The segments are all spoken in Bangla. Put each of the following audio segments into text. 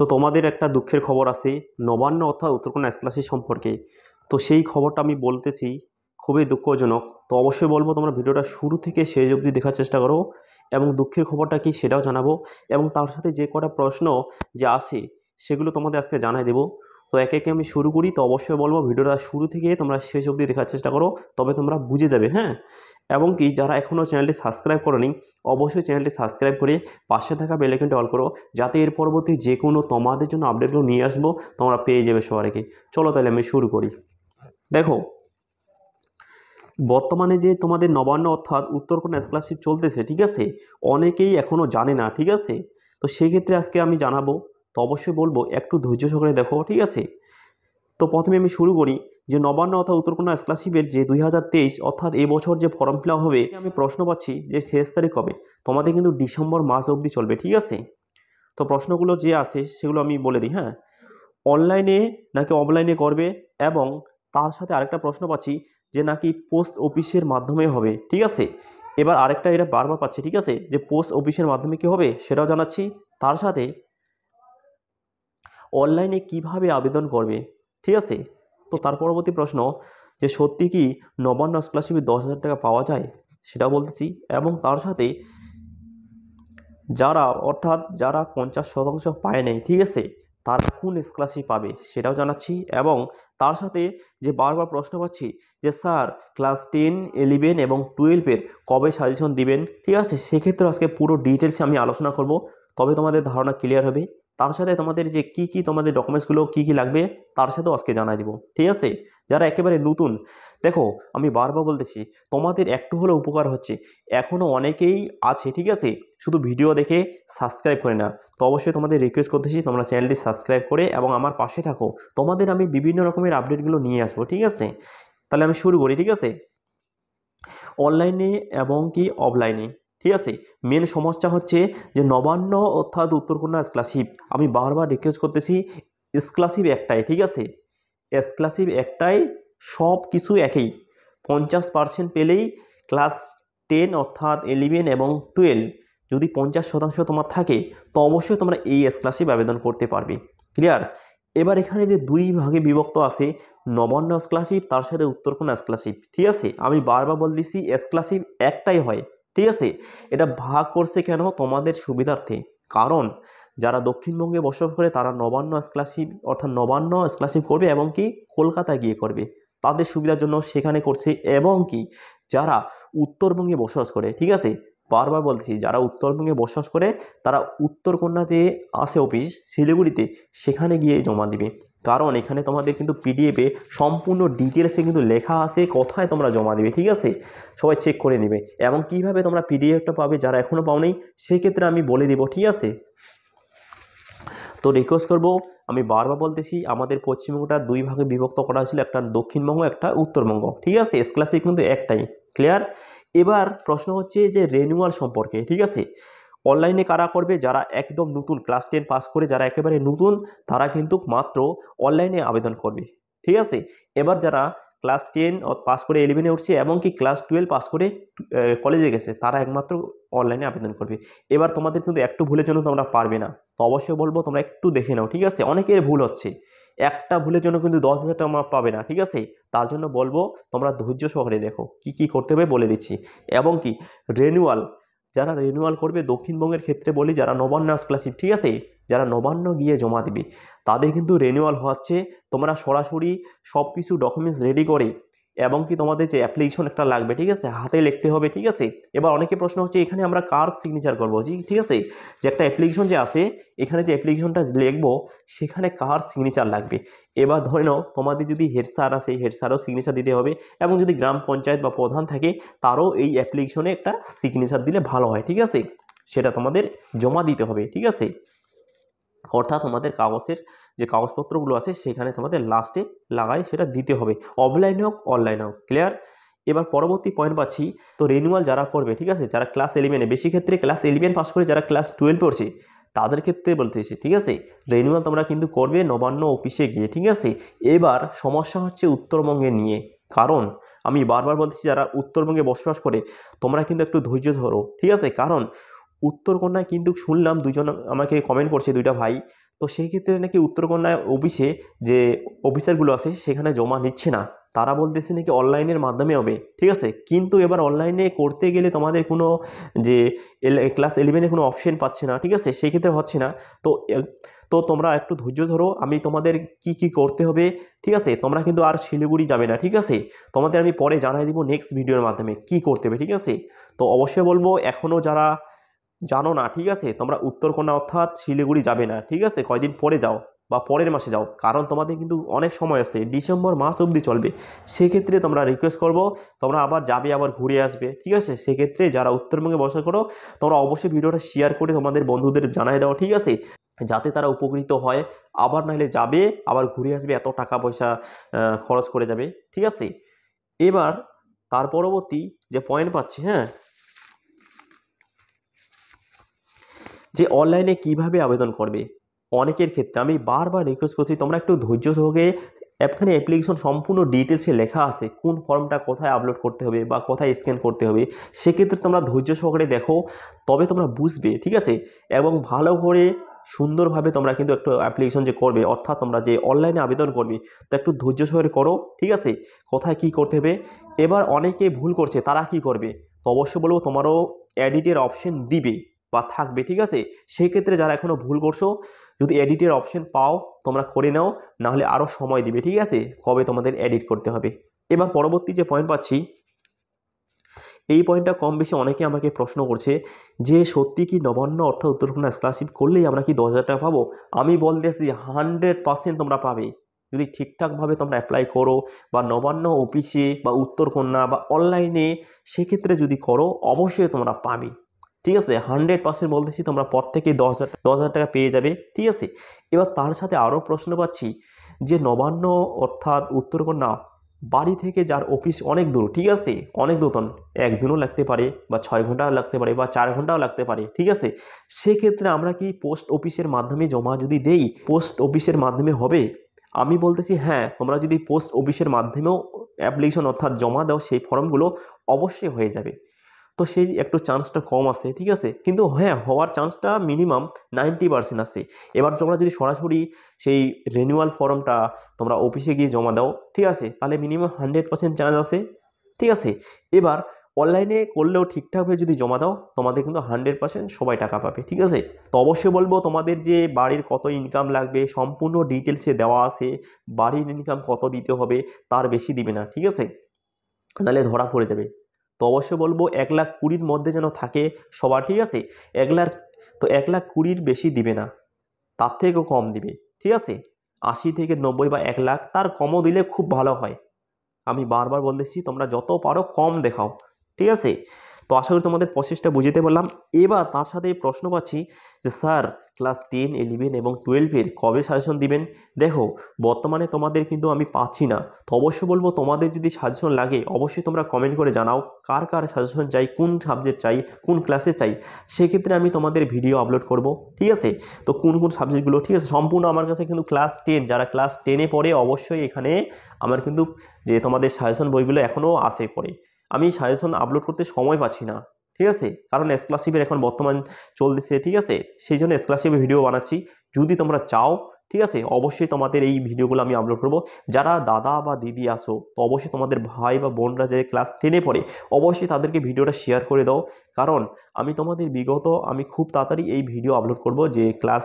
তো তোমাদের একটা দুঃখের খবর আছে নবান্ন অর্থাৎ উত্তরকন্যা এসপ্লাসি সম্পর্কে তো সেই খবরটা আমি বলতেছি খুবই দুঃখজনক তো অবশ্যই বলবো তোমরা ভিডিওটা শুরু থেকে শেষ অবধি দেখার চেষ্টা করো এবং দুঃখের খবরটা কি সেটাও জানাবো এবং তার সাথে যে কটা প্রশ্ন যে আসে সেগুলো তোমাদের আজকে জানাই দেবো তো একে একে আমি শুরু করি তো অবশ্যই বলবো ভিডিওটা শুরু থেকে তোমরা শেষ অবধি দেখার চেষ্টা করো তবে তোমরা বুঝে যাবে হ্যাঁ এবং কি যারা এখনও চ্যানেলটি সাবস্ক্রাইব করনি অবশ্যই চ্যানেলটি সাবস্ক্রাইব করে পাশে থাকা বেলাইকনটি অল করো যাতে এর পরবর্তী যে কোনো তোমাদের জন্য আপডেটগুলো নিয়ে আসবো তোমরা পেয়ে যাবে সবার আগে চলো তাহলে আমি শুরু করি দেখো বর্তমানে যে তোমাদের নবান্ন অর্থাৎ উত্তরকন্যা স্কলারশিপ চলতেছে ঠিক আছে অনেকেই এখনও জানে না ঠিক আছে তো সেক্ষেত্রে আজকে আমি জানাবো তো অবশ্যই বলবো একটু ধৈর্য সহকারে দেখো ঠিক আছে তো প্রথমে আমি শুরু করি যে নবান্ন অর্থাৎ উত্তরকন্যা স্কলারশিপের যে দুই হাজার তেইশ অর্থাৎ এবছর যে ফর্ম ফিল হবে আমি প্রশ্ন পাচ্ছি যে শেষ তারিখ কবে তোমাদের কিন্তু ডিসেম্বর মাস অবধি চলবে ঠিক আছে তো প্রশ্নগুলো যে আছে সেগুলো আমি বলে দিই হ্যাঁ অনলাইনে নাকি অফলাইনে করবে এবং তার সাথে আরেকটা প্রশ্ন পাচ্ছি যে নাকি পোস্ট অফিসের মাধ্যমে হবে ঠিক আছে এবার আরেকটা এটা বারবার পাচ্ছি ঠিক আছে যে পোস্ট অফিসের মাধ্যমে কী হবে সেটাও জানাচ্ছি তার সাথে অনলাইনে কিভাবে আবেদন করবে ঠিক আছে তো তার পরবর্তী প্রশ্ন যে সত্যি কি নবান্ন স্কলারশিপে দশ হাজার টাকা পাওয়া যায় সেটা বলতেছি এবং তার সাথে যারা অর্থাৎ যারা পঞ্চাশ শতাংশ পায় নাই ঠিক আছে তারা কোন স্কলারশিপ পাবে সেটাও জানাচ্ছি এবং তার সাথে যে বারবার প্রশ্ন পাচ্ছি যে স্যার ক্লাস টেন ইলেভেন এবং টুয়েলভের কবে সাজেশন দিবেন ঠিক আছে সেক্ষেত্রে আজকে পুরো ডিটেলসে আমি আলোচনা করব তবে তোমাদের ধারণা ক্লিয়ার হবে তার সাথে তোমাদের যে কি কি তোমাদের ডকুমেন্টসগুলো কি কি লাগবে তার সাথেও আজকে জানাই দিব ঠিক আছে যারা একেবারে নতুন দেখো আমি বারবার বলতেছি তোমাদের একটু হলেও উপকার হচ্ছে এখনও অনেকেই আছে ঠিক আছে শুধু ভিডিও দেখে সাবস্ক্রাইব করে না তো অবশ্যই তোমাদের রিকোয়েস্ট করতেছি তোমরা চ্যানেলটি সাবস্ক্রাইব করে এবং আমার পাশে থাকো তোমাদের আমি বিভিন্ন রকমের আপডেটগুলো নিয়ে আসবো ঠিক আছে তাহলে আমি শুরু করি ঠিক আছে অনলাইনে এবং কি অফলাইনে ঠিক আছে মেন সমস্যা হচ্ছে যে নবান্ন অর্থাৎ উত্তরকন্যা স্কলারশিপ আমি বারবার রিকোয়েস্ট করতেছি স্কলারশিপ একটাই ঠিক আছে স্কলারশিপ একটাই সব কিছু একই পঞ্চাশ পার্সেন্ট পেলেই ক্লাস টেন অর্থাৎ ইলেভেন এবং টুয়েলভ যদি পঞ্চাশ শতাংশ তোমার থাকে তো অবশ্যই তোমরা এই স্কলারশিপ আবেদন করতে পারবে ক্লিয়ার এবার এখানে যে দুই ভাগে বিভক্ত আছে নবান্ন স্কলারশিপ তার সাথে উত্তরকোনা স্কলারশিপ ঠিক আছে আমি বারবার বলতেছি স্কলারশিপ একটাই হয় ঠিক আছে এটা ভাগ করছে কেন তোমাদের সুবিধার্থে কারণ যারা দক্ষিণবঙ্গে বসবাস করে তারা নবান্ন স্কলারশিপ অর্থাৎ নবান্ন স্কলারশিপ করবে এবং কি কলকাতায় গিয়ে করবে তাদের সুবিধার জন্য সেখানে করছে এবং কি যারা উত্তরবঙ্গে বসবাস করে ঠিক আছে বারবার বলছি যারা উত্তরবঙ্গে বসবাস করে তারা উত্তরকন্যাতে আসে অফিস শিলিগুড়িতে সেখানে গিয়ে জমা দিবে কারণ এখানে তোমাদের কিন্তু পিডিএফে সম্পূর্ণ ডিটেলসে কিন্তু লেখা আছে কথায় তোমরা জমা দেবে ঠিক আছে সবাই চেক করে নেবে এবং কিভাবে তোমরা পিডিএফটা পাবে যারা এখনও পাও নেই সেক্ষেত্রে আমি বলে দেবো ঠিক আছে তো রিকোয়েস্ট করবো আমি বারবার বলতেছি আমাদের পশ্চিমবঙ্গটা দুই ভাগে বিভক্ত করা হয়েছিল একটা দক্ষিণবঙ্গ একটা উত্তরবঙ্গ ঠিক আছে এস ক্লাসে কিন্তু একটাই ক্লিয়ার এবার প্রশ্ন হচ্ছে যে রেনুয়াল সম্পর্কে ঠিক আছে অনলাইনে কারা করবে যারা একদম নতুন ক্লাস টেন পাস করে যারা একেবারে নতুন তারা কিন্তু মাত্র অনলাইনে আবেদন করবে ঠিক আছে এবার যারা ক্লাস টেন পাস করে ইলেভেনে উঠছে এবং কি ক্লাস টুয়েলভ পাস করে কলেজে গেছে তারা একমাত্র অনলাইনে আবেদন করবে এবার তোমাদের কিন্তু একটু ভুলের জন্য তোমরা পারবে না তো অবশ্যই বলবো তোমরা একটু দেখে নাও ঠিক আছে অনেকের ভুল হচ্ছে একটা ভুলের জন্য কিন্তু দশ হাজার টাকা পাবে না ঠিক আছে তার জন্য বলবো তোমরা ধৈর্য সহকারে দেখো কি কি করতে হবে বলে দিচ্ছি এবং কি রেনুয়াল যারা রিনিউয়াল করবে দক্ষিণবঙ্গের ক্ষেত্রে বলি যারা নবান্ন স্কলারশিপ ঠিক আছে যারা নবান্ন গিয়ে জমা দিবে তাদের কিন্তু রেনুয়াল হচ্ছে তোমরা সরাসরি সব কিছু ডকুমেন্টস রেডি করে এবং কি তোমাদের যে অ্যাপ্লিকেশন একটা লাগবে ঠিক আছে হাতে লিখতে হবে ঠিক আছে এবার অনেকে প্রশ্ন হচ্ছে এখানে আমরা কার সিগনেচার করবো ঠিক আছে যে একটা অ্যাপ্লিকেশন যে আছে এখানে যে অ্যাপ্লিকেশনটা লিখবো সেখানে কার সিগনেচার লাগবে এবার ধরে নাও তোমাদের যদি হেড স্যার আছে হেড স্যারও সিগনেচার দিতে হবে এবং যদি গ্রাম পঞ্চায়েত বা প্রধান থাকে তারও এই অ্যাপ্লিকেশনে একটা সিগনেচার দিলে ভালো হয় ঠিক আছে সেটা তোমাদের জমা দিতে হবে ঠিক আছে অর্থাৎ তোমাদের কাগজের যে কাগজপত্রগুলো আছে সেখানে তোমাদের লাস্টে লাগাই সেটা দিতে হবে অফলাইনে হোক অনলাইনে হোক ক্লিয়ার এবার পরবর্তী পয়েন্ট পাচ্ছি তো রিনিউয়াল যারা করবে ঠিক আছে যারা ক্লাস ইলেভেনে বেশি ক্ষেত্রে ক্লাস ইলেভেন পাস করে যারা ক্লাস টুয়েলভ পড়ছে তাদের ক্ষেত্রে বলতেছি ঠিক আছে রিনিউয়াল তোমরা কিন্তু করবে নবান্ন অফিসে গিয়ে ঠিক আছে এবার সমস্যা হচ্ছে উত্তরবঙ্গে নিয়ে কারণ আমি বারবার বলতেছি যারা উত্তরবঙ্গে বসবাস করে তোমরা কিন্তু একটু ধৈর্য ধরো ঠিক আছে কারণ উত্তরকন্যায় কিন্তু শুনলাম দুজন আমাকে কমেন্ট করছে দুইটা ভাই তো সেই ক্ষেত্রে নাকি উত্তরকন্যা অফিসে যে অফিসারগুলো আছে সেখানে জমা নিচ্ছে না তারা বলতেছে নাকি অনলাইনের মাধ্যমে হবে ঠিক আছে কিন্তু এবার অনলাইনে করতে গেলে তোমাদের কোনো যে ক্লাস ইলেভেনের কোনো অপশন পাচ্ছে না ঠিক আছে সেক্ষেত্রে হচ্ছে না তো তো তোমরা একটু ধৈর্য ধরো আমি তোমাদের কি কি করতে হবে ঠিক আছে তোমরা কিন্তু আর শিলিগুড়ি যাবে না ঠিক আছে তোমাদের আমি পরে জানাই দিব নেক্সট ভিডিওর মাধ্যমে কি করতে হবে ঠিক আছে তো অবশ্যই বলবো এখনও যারা জানো না ঠিক আছে তোমরা উত্তরকন্যা অর্থাৎ শিলিগুড়ি যাবে না ঠিক আছে কয়দিন পরে যাও বা পরের মাসে যাও কারণ তোমাদের কিন্তু অনেক সময় আছে ডিসেম্বর মাস অবধি চলবে সেক্ষেত্রে তোমরা রিকোয়েস্ট করবো তোমরা আবার যাবে আবার ঘুরে আসবে ঠিক আছে সেক্ষেত্রে যারা উত্তরবঙ্গে বসা করো তোমরা অবশ্যই ভিডিওটা শেয়ার করে তোমাদের বন্ধুদের জানাই দাও ঠিক আছে যাতে তারা উপকৃত হয় আবার নাহলে যাবে আবার ঘুরে আসবে এত টাকা পয়সা খরচ করে যাবে ঠিক আছে এবার তার পরবর্তী যে পয়েন্ট পাচ্ছি হ্যাঁ যে অনলাইনে কিভাবে আবেদন করবে অনেকের ক্ষেত্রে আমি বারবার রিকোয়েস্ট করছি তোমরা একটু ধৈর্য সহকে একখানে অ্যাপ্লিকেশন সম্পূর্ণ ডিটেলসে লেখা আছে কোন ফর্মটা কোথায় আপলোড করতে হবে বা কোথায় স্ক্যান করতে হবে সেক্ষেত্রে তোমরা ধৈর্য সহকারে দেখো তবে তোমরা বুঝবে ঠিক আছে এবং ভালো করে সুন্দরভাবে তোমরা কিন্তু একটু অ্যাপ্লিকেশন যে করবে অর্থাৎ তোমরা যে অনলাইনে আবেদন করবে তো একটু ধৈর্য সহকারে করো ঠিক আছে কোথায় কি করতে হবে এবার অনেকে ভুল করছে তারা কি করবে তো অবশ্যই বলবো তোমারও অ্যাডিটের অপশন দিবে বা থাকবে ঠিক আছে সেই ক্ষেত্রে যারা এখনও ভুল করছো যদি এডিটের অপশন পাও তোমরা করে নাও নাহলে আরও সময় দিবে ঠিক আছে কবে তোমাদের এডিট করতে হবে এবার পরবর্তী যে পয়েন্ট পাচ্ছি এই পয়েন্টটা কম বেশি অনেকে আমাকে প্রশ্ন করছে যে সত্যি কি নবান্ন অর্থাৎ উত্তরকন্যা স্কলারশিপ করলেই আমরা কি দশ হাজার টাকা পাবো আমি বলতেছি হান্ড্রেড পার্সেন্ট তোমরা পাবে যদি ঠিকঠাকভাবে তোমরা অ্যাপ্লাই করো বা নবান্ন অফিসে বা উত্তরকন্যা বা অনলাইনে সেক্ষেত্রে যদি করো অবশ্যই তোমরা পাবে ঠিক আছে হান্ড্রেড পার্সেন্ট বলতেছি তোমরা পর থেকে দশ হাজার দশ হাজার টাকা পেয়ে যাবে ঠিক আছে এবার তার সাথে আরও প্রশ্ন পাচ্ছি যে নবান্ন অর্থাৎ উত্তরকন্যা বাড়ি থেকে যার অফিস অনেক দূর ঠিক আছে অনেক দূরতন একদিনও লাগতে পারে বা ছয় ঘন্টাও লাগতে পারে বা চার ঘন্টাও লাগতে পারে ঠিক আছে সেক্ষেত্রে আমরা কি পোস্ট অফিসের মাধ্যমে জমা যদি দেই পোস্ট অফিসের মাধ্যমে হবে আমি বলতেছি হ্যাঁ তোমরা যদি পোস্ট অফিসের মাধ্যমেও অ্যাপ্লিকেশন অর্থাৎ জমা দাও সেই ফর্মগুলো অবশ্যই হয়ে যাবে তো সেই একটু চান্সটা কম আছে ঠিক আছে কিন্তু হ্যাঁ হওয়ার চান্সটা মিনিমাম নাইনটি পার্সেন্ট আছে এবার তোমরা যদি সরাসরি সেই রেনুয়াল ফর্মটা তোমরা অফিসে গিয়ে জমা দাও ঠিক আছে তাহলে মিনিমাম হান্ড্রেড পার্সেন্ট চান্স আছে ঠিক আছে এবার অনলাইনে করলেও ঠিকঠাকভাবে যদি জমা দাও তোমাদের কিন্তু হান্ড্রেড পারসেন্ট সবাই টাকা পাবে ঠিক আছে তো অবশ্যই বলবো তোমাদের যে বাড়ির কত ইনকাম লাগবে সম্পূর্ণ ডিটেলসে দেওয়া আছে বাড়ির ইনকাম কত দিতে হবে তার বেশি দিবে না ঠিক আছে তাহলে ধরা পড়ে যাবে তো অবশ্যই বলবো এক লাখ কুড়ির মধ্যে যেন থাকে সবার ঠিক আছে এক লাখ তো এক লাখ কুড়ির বেশি দিবে না তার থেকেও কম দিবে ঠিক আছে আশি থেকে নব্বই বা এক লাখ তার কমও দিলে খুব ভালো হয় আমি বারবার বলতেছি তোমরা যত পারো কম দেখাও ঠিক আছে তো আশা করি তোমাদের প্রসেসটা বুঝিতে পারলাম এবার তার সাথে প্রশ্ন পাচ্ছি যে স্যার ক্লাস টেন ইলেভেন এবং টুয়েলভের কবে সাজেশন দিবেন দেখো বর্তমানে তোমাদের কিন্তু আমি পাচ্ছি না তো অবশ্যই বলবো তোমাদের যদি সাজেশন লাগে অবশ্যই তোমরা কমেন্ট করে জানাও কার কার সাজেশন চাই কোন সাবজেক্ট চাই কোন ক্লাসে চাই সেক্ষেত্রে আমি তোমাদের ভিডিও আপলোড করব ঠিক আছে তো কোন কোন সাবজেক্টগুলো ঠিক আছে সম্পূর্ণ আমার কাছে কিন্তু ক্লাস টেন যারা ক্লাস টেনে পড়ে অবশ্যই এখানে আমার কিন্তু যে তোমাদের সাজেশন বইগুলো এখনও আসে পড়ে আমি সাজেশন আপলোড করতে সময় পাচ্ছি না ঠিক আছে কারণ এক্সক্লাসিভের এখন বর্তমান চলতেছে ঠিক আছে সেই জন্য স্কলারশিপের ভিডিও বানাচ্ছি যদি তোমরা চাও ঠিক আছে অবশ্যই তোমাদের এই ভিডিওগুলো আমি আপলোড করব যারা দাদা বা দিদি আসো তো অবশ্যই তোমাদের ভাই বা বোনরা যে ক্লাস টেনে পড়ে অবশ্যই তাদেরকে ভিডিওটা শেয়ার করে দাও কারণ আমি তোমাদের বিগত আমি খুব তাড়াতাড়ি এই ভিডিও আপলোড করব যে ক্লাস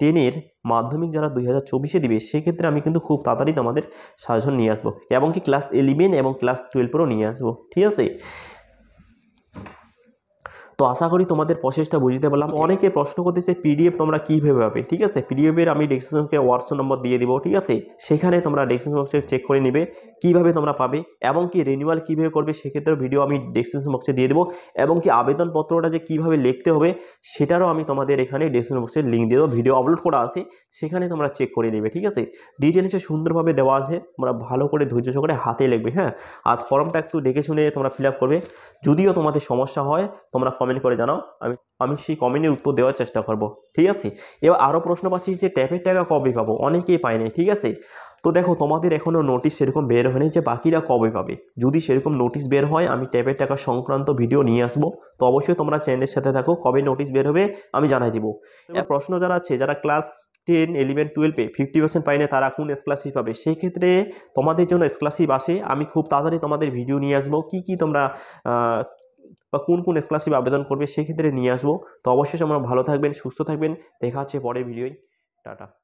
টেনের মাধ্যমিক যারা দুই হাজার চব্বিশে দিবে সেক্ষেত্রে আমি কিন্তু খুব তাড়াতাড়ি তোমাদের সাজেশন নিয়ে আসবো এবং কি ক্লাস ইলেভেন এবং ক্লাস টুয়েলভেরও নিয়ে আসবো ঠিক আছে তো আশা করি তোমাদের প্রসেসটা বুঝতে পারলাম অনেকে প্রশ্ন করতেছে পিডিএফ তোমরা কীভাবে পাবে ঠিক আছে পিডিএফের আমি ডেস্ক্রিপশনকে হোয়াটসঅ্যাপ নম্বর দিয়ে দিব ঠিক আছে সেখানে তোমরা ডেস্ক্রিপশন বক্সে চেক করে নেবে কীভাবে তোমরা পাবে এবং কি রিনিউয়াল কীভাবে করবে সেক্ষেত্রেও ভিডিও আমি ডেসক্রিপশন বক্সে দিয়ে দেবো এবং কি আবেদনপত্রটা যে কীভাবে লিখতে হবে সেটারও আমি তোমাদের এখানে ডেসক্রিপশন বক্সে লিঙ্ক দিয়ে দেবো ভিডিও আপলোড করা আছে সেখানে তোমরা চেক করে নেবে ঠিক আছে ডিটেলসে সুন্দরভাবে দেওয়া আছে তোমরা ভালো করে ধৈর্য সহকারে হাতে লিখবে হ্যাঁ আর ফর্মটা একটু দেখে শুনে তোমরা ফিল করবে যদিও তোমাদের সমস্যা হয় তোমরা কমেন্ট করে জানাও আমি আমি সেই কমেন্টের উত্তর দেওয়ার চেষ্টা করব ঠিক আছে এবার আরও প্রশ্ন পাচ্ছি যে ট্যাপের টাকা কবে পাবো অনেকেই পায় নাই ঠিক আছে তো দেখো তোমাদের এখনও নোটিশ সেরকম বের হয়নি যে বাকিরা কবে পাবে যদি সেরকম নোটিশ বের হয় আমি ট্যাপের টাকা সংক্রান্ত ভিডিও নিয়ে আসবো তো অবশ্যই তোমরা চ্যানেলের সাথে থাকো কবে নোটিশ বের হবে আমি জানাই দিব প্রশ্ন যারা আছে যারা ক্লাস টেন ইলেভেন টুয়েলভে ফিফটি পার্সেন্ট পাইনে তারা কোন স্কলারশিপ পাবে সেক্ষেত্রে তোমাদের জন্য স্কলারশিপ আসে আমি খুব তাড়াতাড়ি তোমাদের ভিডিও নিয়ে আসবো কি কি তোমরা বা কোন কোন স্কলারশিপ আবেদন করবে সেক্ষেত্রে নিয়ে আসবো তো অবশেষে আমরা ভালো থাকবেন সুস্থ থাকবেন দেখা হচ্ছে পরের ভিডিওই টাটা